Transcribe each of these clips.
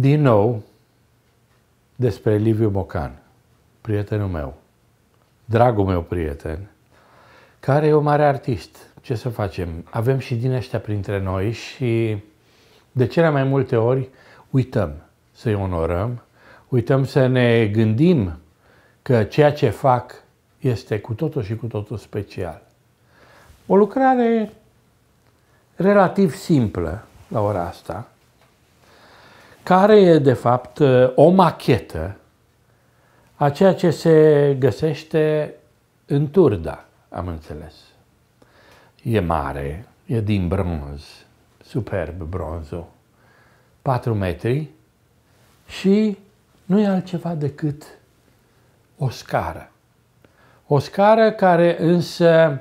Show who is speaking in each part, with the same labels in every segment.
Speaker 1: din nou despre Liviu Mocan, prietenul meu, dragul meu prieten, care e un mare artist. Ce să facem? Avem și din ăștia printre noi și de cele mai multe ori uităm să-i onorăm, uităm să ne gândim că ceea ce fac este cu totul și cu totul special. O lucrare relativ simplă la ora asta, care e de fapt uh, o machetă a ceea ce se găsește în Turda, am înțeles. E mare, e din bronz, superb bronzul, 4 metri și nu e altceva decât o scară. O scară care însă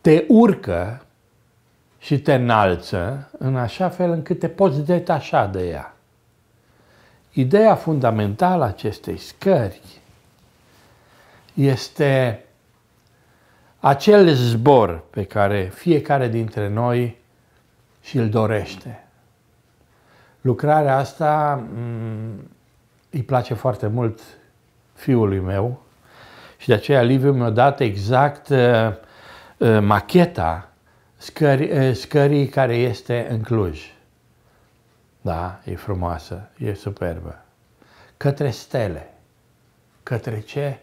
Speaker 1: te urcă și te înalță în așa fel încât te poți detașa de ea. Ideea fundamentală a acestei scări este acel zbor pe care fiecare dintre noi și îl dorește. Lucrarea asta mm, îi place foarte mult fiului meu și de aceea Liviu mi-a dat exact uh, uh, macheta scări, scării care este în Cluj. Da, e frumoasă, e superbă. Către stele. Către ce?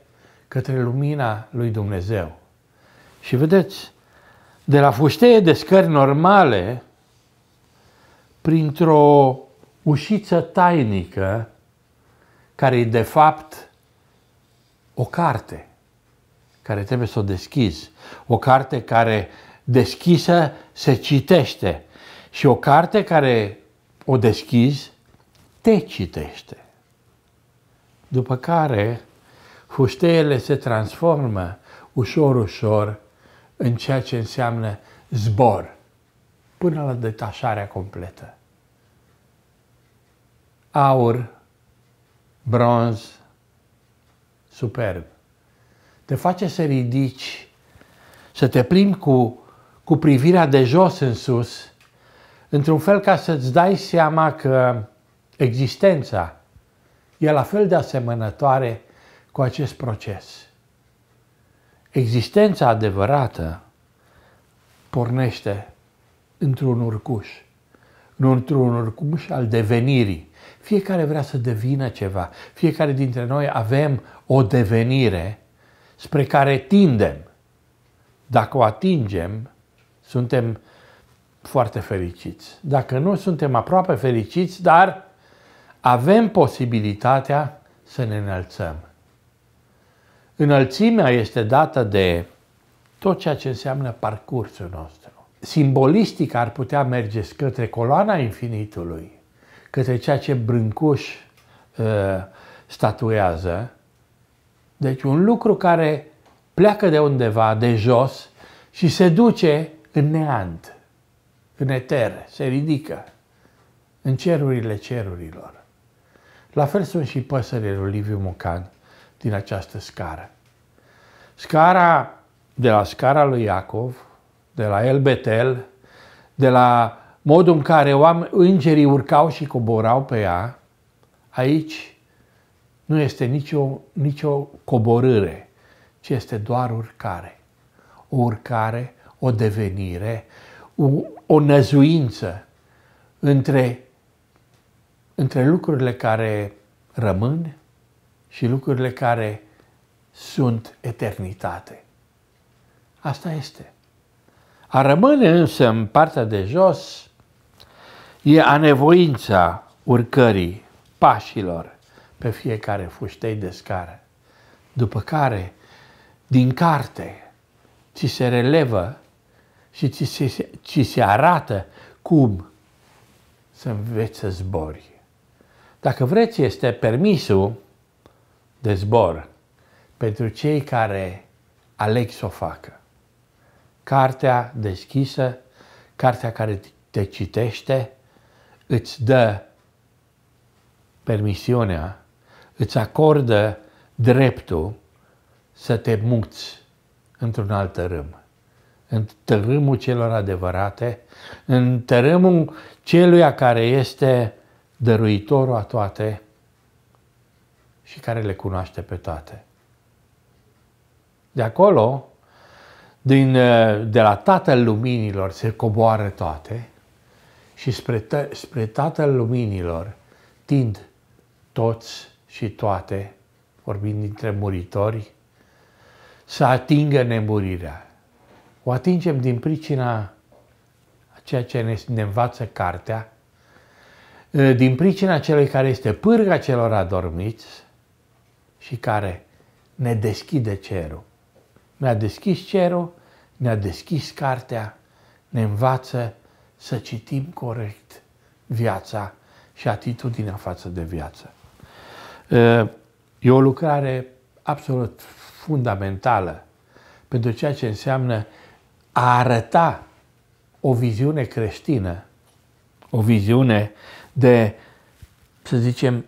Speaker 1: Către lumina lui Dumnezeu. Și vedeți, de la fuștee de scări normale, printr-o ușiță tainică, care e de fapt o carte, care trebuie să o deschizi. O carte care deschisă se citește și o carte care o deschizi te citește. După care fusteele se transformă ușor, ușor în ceea ce înseamnă zbor până la detașarea completă. Aur, bronz, superb. Te face să ridici, să te plimbi cu cu privirea de jos în sus, într-un fel ca să-ți dai seama că existența e la fel de asemănătoare cu acest proces. Existența adevărată pornește într-un urcuș, într-un urcuș al devenirii. Fiecare vrea să devină ceva, fiecare dintre noi avem o devenire spre care tindem. Dacă o atingem, suntem foarte fericiți. Dacă nu, suntem aproape fericiți, dar avem posibilitatea să ne înălțăm. Înălțimea este dată de tot ceea ce înseamnă parcursul nostru. Simbolistic ar putea merge către coloana infinitului, către ceea ce Brâncuș uh, statuează. Deci un lucru care pleacă de undeva, de jos, și se duce în neant, în eter, se ridică, în cerurile cerurilor. La fel sunt și păsările lui Liviu Mucan din această scară. Scara, de la scara lui Iacov, de la El Betel, de la modul în care îngerii urcau și coborau pe ea, aici nu este nicio, nicio coborâre, ci este doar urcare. O urcare o devenire, o, o năzuință între, între lucrurile care rămân și lucrurile care sunt eternitate. Asta este. A rămâne însă în partea de jos e anevoința urcării pașilor pe fiecare fuștei de scară, după care, din carte, ți se relevă și ți se, ți se arată cum să înveți să zbori. Dacă vreți, este permisul de zbor pentru cei care aleg să o facă. Cartea deschisă, cartea care te citește, îți dă permisiunea, îți acordă dreptul să te muți într-un alt râm în tărâmul celor adevărate, în tărâmul celuia care este dăruitorul a toate și care le cunoaște pe toate. De acolo, din, uh, de la Tatăl Luminilor se coboară toate și spre, spre Tatăl Luminilor tind toți și toate, vorbind dintre muritori, să atingă nemurirea. O atingem din pricina a ceea ce ne învață cartea, ă, din pricina celui care este pârga celor adormiți și care ne deschide cerul. Ne-a deschis cerul, ne-a deschis cartea, ne învață să citim corect viața și atitudinea față de viață. Ă, e o lucrare absolut fundamentală pentru ceea ce înseamnă a arăta o viziune creștină, o viziune de, să zicem,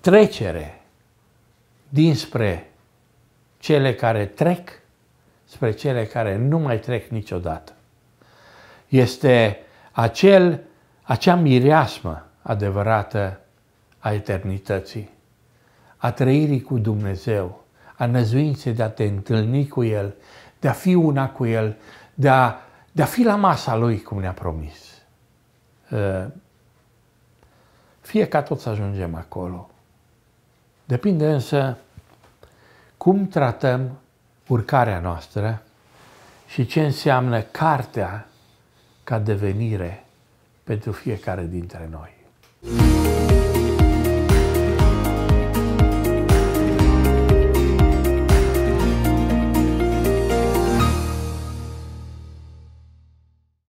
Speaker 1: trecere dinspre cele care trec spre cele care nu mai trec niciodată. Este acel, acea mireasmă adevărată a eternității, a trăirii cu Dumnezeu, a năzuinței de a te întâlni cu El, de a fi una cu El, de a, de a fi la masa lui, cum ne-a promis. Ă, fie ca toți ajungem acolo. Depinde însă cum tratăm urcarea noastră și ce înseamnă cartea ca devenire pentru fiecare dintre noi. Muzica